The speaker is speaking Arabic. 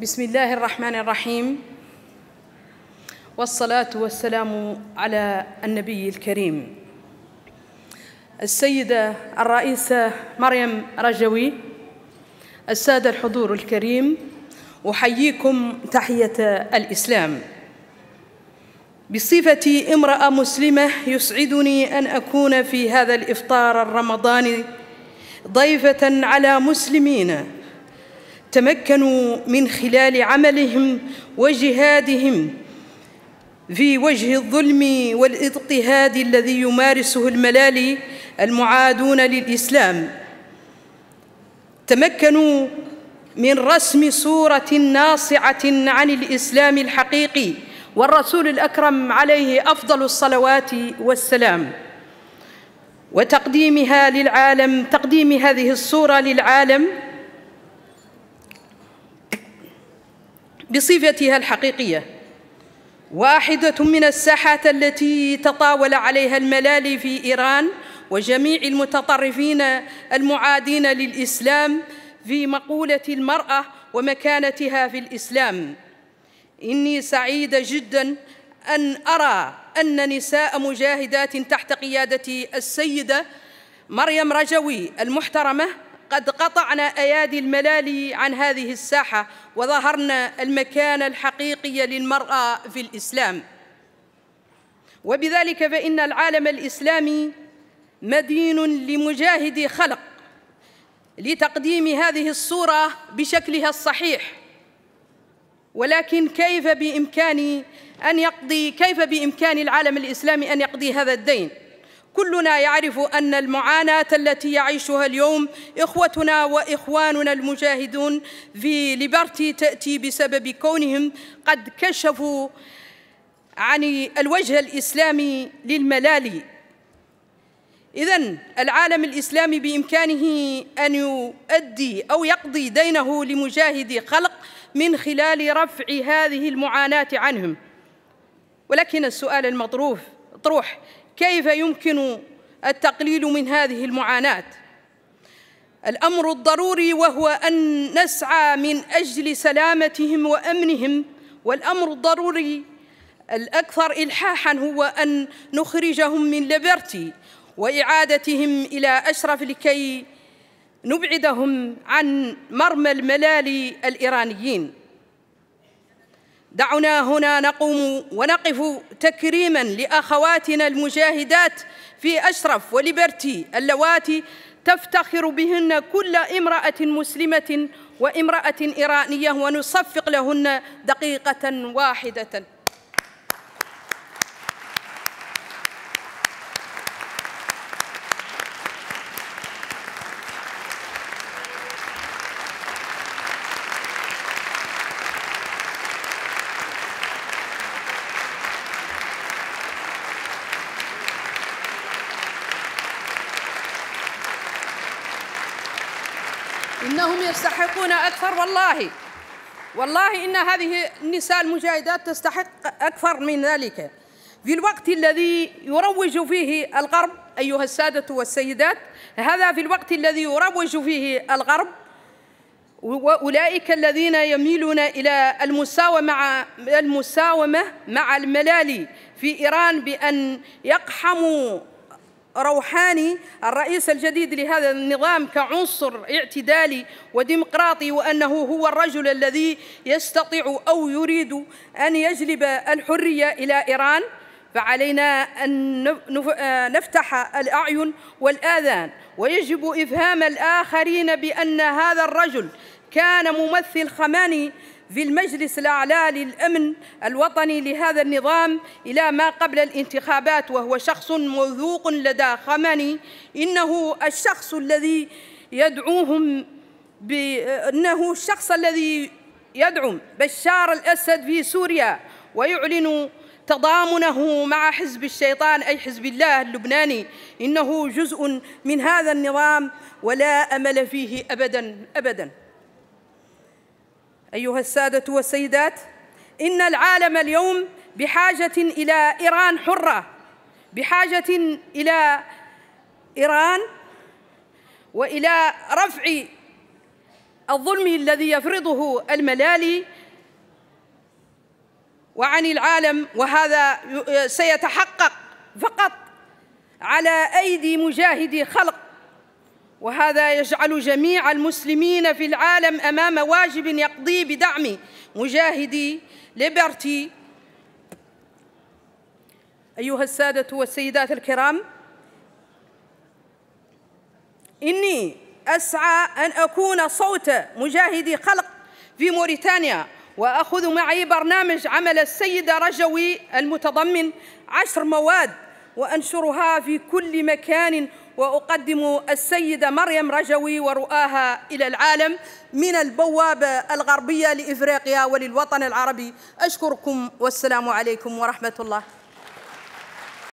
بسم الله الرحمن الرحيم والصلاة والسلام على النبي الكريم السيدة الرئيسة مريم رجوي السادة الحضور الكريم أحييكم تحية الإسلام بصفتي امرأة مسلمة يسعدني أن أكون في هذا الإفطار الرمضاني ضيفة على مسلمين تمكنوا من خلال عملهم وجهادهم في وجه الظلم والاضطهاد الذي يمارسه الملالي المعادون للإسلام تمكنوا من رسم صورة ناصعة عن الإسلام الحقيقي والرسول الأكرم عليه أفضل الصلوات والسلام وتقديمها للعالم تقديم هذه الصورة للعالم بصفتها الحقيقية واحدة من الساحات التي تطاول عليها الملالي في إيران وجميع المتطرفين المعادين للإسلام في مقولة المرأة ومكانتها في الإسلام إني سعيدة جداً أن أرى أن نساء مجاهدات تحت قيادة السيدة مريم رجوي المحترمة قد قطعنا أيادي الملال عن هذه الساحة وظهرنا المكان الحقيقي للمرأة في الإسلام وبذلك فإن العالم الإسلامي مدين لمجاهد خلق لتقديم هذه الصورة بشكلها الصحيح ولكن كيف بإمكاني أن يقضي كيف بإمكان العالم الإسلامي أن يقضي هذا الدين؟ كلنا يعرف أن المعاناة التي يعيشها اليوم إخوتنا وإخواننا المجاهدون في ليبرتي تأتي بسبب كونهم قد كشفوا عن الوجه الإسلامي للملالي إذا العالم الإسلامي بإمكانه أن يؤدي أو يقضي دينه لمجاهدي خلق من خلال رفع هذه المعاناة عنهم ولكن السؤال المطروح كيف يمكن التقليل من هذه المعاناة الأمر الضروري وهو أن نسعى من أجل سلامتهم وأمنهم والأمر الضروري الأكثر إلحاحاً هو أن نخرجهم من ليبرتي وإعادتهم إلى أشرف لكي نبعدهم عن مرمى الملال الإيرانيين دعونا هنا نقوم ونقف تكريما لاخواتنا المجاهدات في اشرف وليبرتي اللواتي تفتخر بهن كل امراه مسلمه وامراه ايرانيه ونصفق لهن دقيقه واحده إنهم يستحقون أكثر والله والله إن هذه النساء المجاهدات تستحق أكثر من ذلك في الوقت الذي يروج فيه الغرب أيها السادة والسيدات هذا في الوقت الذي يروج فيه الغرب وأولئك الذين يميلون إلى المساومة مع المساومة مع الملالي في إيران بأن يقحموا روحاني الرئيس الجديد لهذا النظام كعنصر اعتدالي وديمقراطي وانه هو الرجل الذي يستطيع او يريد ان يجلب الحريه الى ايران فعلينا ان نفتح الاعين والاذان ويجب افهام الاخرين بان هذا الرجل كان ممثل خماني في المجلس الأعلى للأمن الوطني لهذا النظام إلى ما قبل الانتخابات وهو شخص موثوق لدى خمني إنه الشخص الذي يدعوهم بأنه الشخص الذي يدعم بشار الأسد في سوريا ويعلن تضامنه مع حزب الشيطان أي حزب الله اللبناني إنه جزء من هذا النظام ولا أمل فيه أبداً أبداً أيها السادة والسيدات إن العالم اليوم بحاجة إلى إيران حرة بحاجة إلى إيران وإلى رفع الظلم الذي يفرضه الملالي وعن العالم وهذا سيتحقق فقط على أيدي مجاهدي خلق وهذا يجعل جميع المسلمين في العالم أمام واجب يقضي بدعم مجاهدي ليبرتي أيها السادة والسيدات الكرام إني أسعى أن أكون صوت مجاهدي خلق في موريتانيا وأخذ معي برنامج عمل السيدة رجوي المتضمن عشر مواد وأنشرها في كل مكان وأقدم السيدة مريم رجوي ورؤاها إلى العالم من البوابة الغربية لإفريقيا وللوطن العربي أشكركم والسلام عليكم ورحمة الله